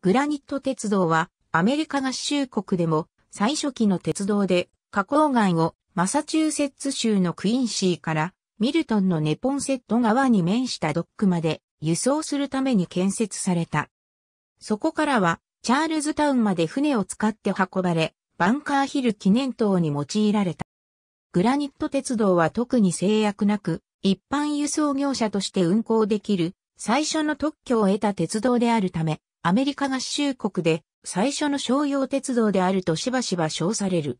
グラニット鉄道はアメリカ合衆国でも最初期の鉄道で加工外をマサチューセッツ州のクインシーからミルトンのネポンセット川に面したドックまで輸送するために建設された。そこからはチャールズタウンまで船を使って運ばれ、バンカーヒル記念塔に用いられた。グラニット鉄道は特に制約なく一般輸送業者として運行できる最初の特許を得た鉄道であるため、アメリカ合衆国で最初の商用鉄道であるとしばしば称される。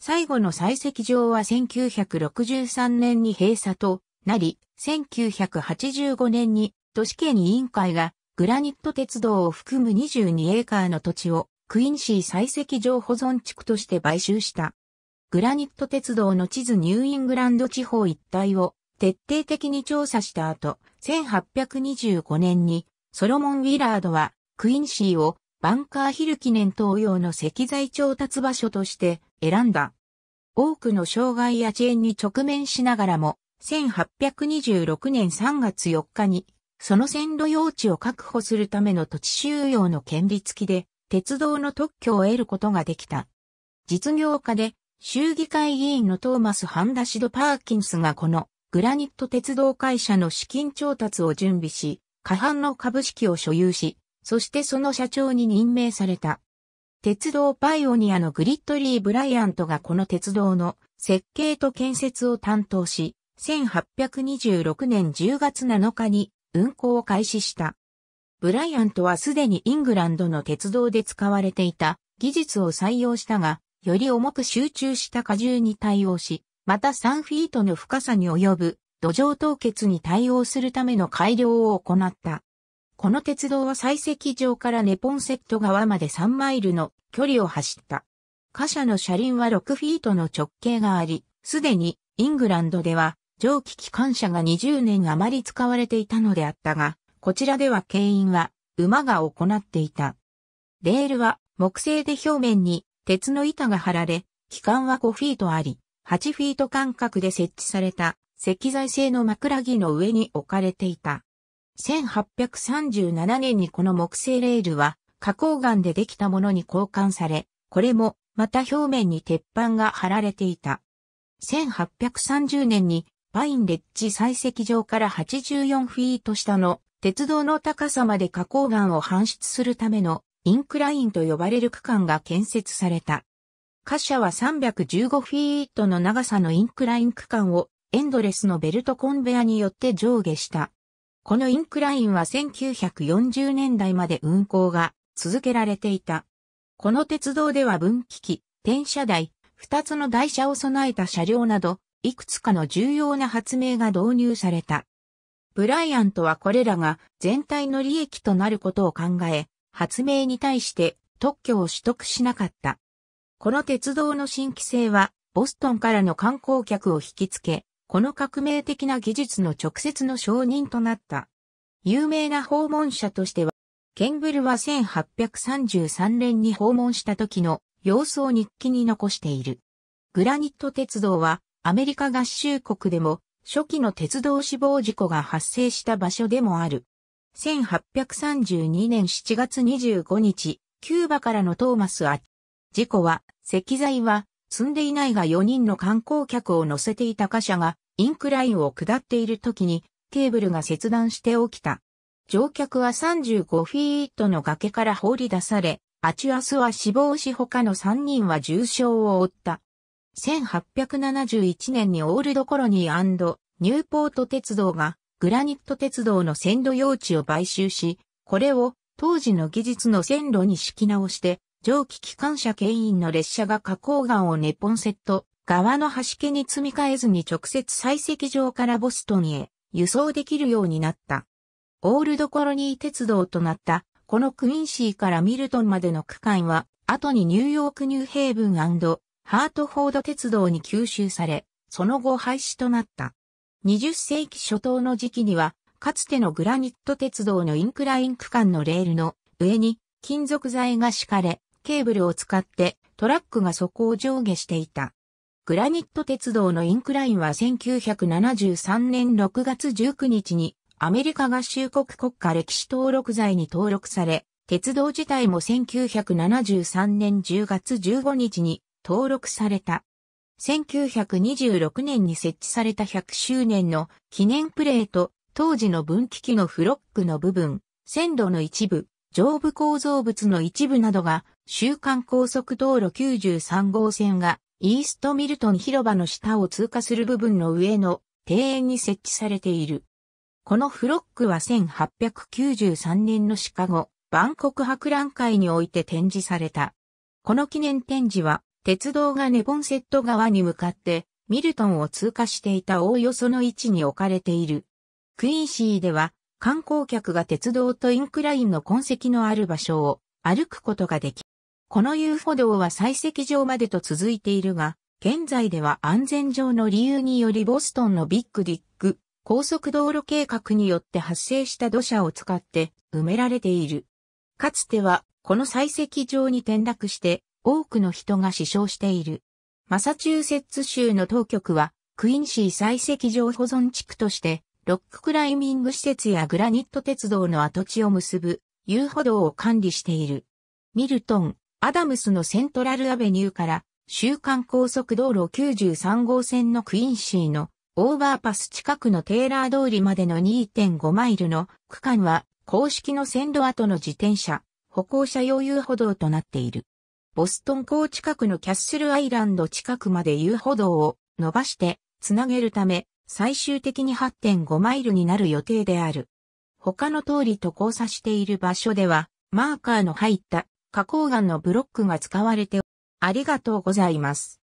最後の採石場は1963年に閉鎖となり、1985年に都市圏委員会がグラニット鉄道を含む22エーカーの土地をクインシー採石場保存地区として買収した。グラニット鉄道の地図ニューイングランド地方一帯を徹底的に調査した後、1825年にソロモン・ウィラードはクインシーをバンカーヒル記念東洋の石材調達場所として選んだ。多くの障害や遅延に直面しながらも、1826年3月4日に、その線路用地を確保するための土地収容の権利付きで、鉄道の特許を得ることができた。実業家で、州議会議員のトーマス・ハンダシド・パーキンスがこのグラニット鉄道会社の資金調達を準備し、過半の株式を所有し、そしてその社長に任命された。鉄道パイオニアのグリッドリー・ブライアントがこの鉄道の設計と建設を担当し、1826年10月7日に運行を開始した。ブライアントはすでにイングランドの鉄道で使われていた技術を採用したが、より重く集中した荷重に対応し、また3フィートの深さに及ぶ土壌凍結に対応するための改良を行った。この鉄道は採石場からネポンセット側まで3マイルの距離を走った。貨車の車輪は6フィートの直径があり、すでにイングランドでは蒸気機関車が20年余り使われていたのであったが、こちらでは牽引は馬が行っていた。レールは木製で表面に鉄の板が張られ、機関は5フィートあり、8フィート間隔で設置された石材製の枕木の上に置かれていた。1837年にこの木製レールは花崗岩でできたものに交換され、これもまた表面に鉄板が張られていた。1830年にパインレッジ採石場から84フィート下の鉄道の高さまで花崗岩を搬出するためのインクラインと呼ばれる区間が建設された。貨車は315フィートの長さのインクライン区間をエンドレスのベルトコンベアによって上下した。このインクラインは1940年代まで運行が続けられていた。この鉄道では分岐器、転車台、二つの台車を備えた車両など、いくつかの重要な発明が導入された。ブライアントはこれらが全体の利益となることを考え、発明に対して特許を取得しなかった。この鉄道の新規性は、ボストンからの観光客を引きつけ、この革命的な技術の直接の承認となった。有名な訪問者としては、ケンブルは1833年に訪問した時の様子を日記に残している。グラニット鉄道はアメリカ合衆国でも初期の鉄道死亡事故が発生した場所でもある。1832年7月25日、キューバからのトーマス・アッ。事故は、石材は積んでいないが4人の観光客を乗せていた貨車がインクラインを下っている時にケーブルが切断して起きた。乗客は35フィートの崖から放り出され、アチュアスは死亡し他の3人は重傷を負った。1871年にオールドコロニーニューポート鉄道がグラニット鉄道の線路用地を買収し、これを当時の技術の線路に敷き直して蒸気機関車牽引の列車が花崗岩をネポンセット側の端家に積み替えずに直接採石場からボストンへ輸送できるようになった。オールドコロニー鉄道となったこのクインシーからミルトンまでの区間は後にニューヨークニューヘイブンハートフォード鉄道に吸収され、その後廃止となった。20世紀初頭の時期には、かつてのグラニット鉄道のインクライン区間のレールの上に金属材が敷かれ、ケーブルを使ってトラックが底を上下していた。グラニット鉄道のインクラインは1973年6月19日にアメリカ合衆国国家歴史登録財に登録され、鉄道自体も1973年10月15日に登録された。1926年に設置された100周年の記念プレート、当時の分岐器のフロックの部分、線路の一部、上部構造物の一部などが週間高速道路93号線がイーストミルトン広場の下を通過する部分の上の庭園に設置されている。このフロックは1893年のシカゴ、万国博覧会において展示された。この記念展示は、鉄道がネボンセット側に向かって、ミルトンを通過していたおおよその位置に置かれている。クイーンシーでは、観光客が鉄道とインクラインの痕跡のある場所を歩くことができこの遊歩道は採石場までと続いているが、現在では安全上の理由によりボストンのビッグディック、高速道路計画によって発生した土砂を使って埋められている。かつては、この採石場に転落して多くの人が死傷している。マサチューセッツ州の当局は、クインシー採石場保存地区として、ロッククライミング施設やグラニット鉄道の跡地を結ぶ遊歩道を管理している。ミルトン、アダムスのセントラルアベニューから週刊高速道路93号線のクインシーのオーバーパス近くのテーラー通りまでの2.5マイルの区間は公式の線路跡の自転車、歩行者用遊歩道となっている。ボストン港近くのキャッスルアイランド近くまで遊歩道を伸ばしてつなげるため最終的に8.5マイルになる予定である。他の通りと交差している場所ではマーカーの入った花崗岩のブロックが使われてありがとうございます。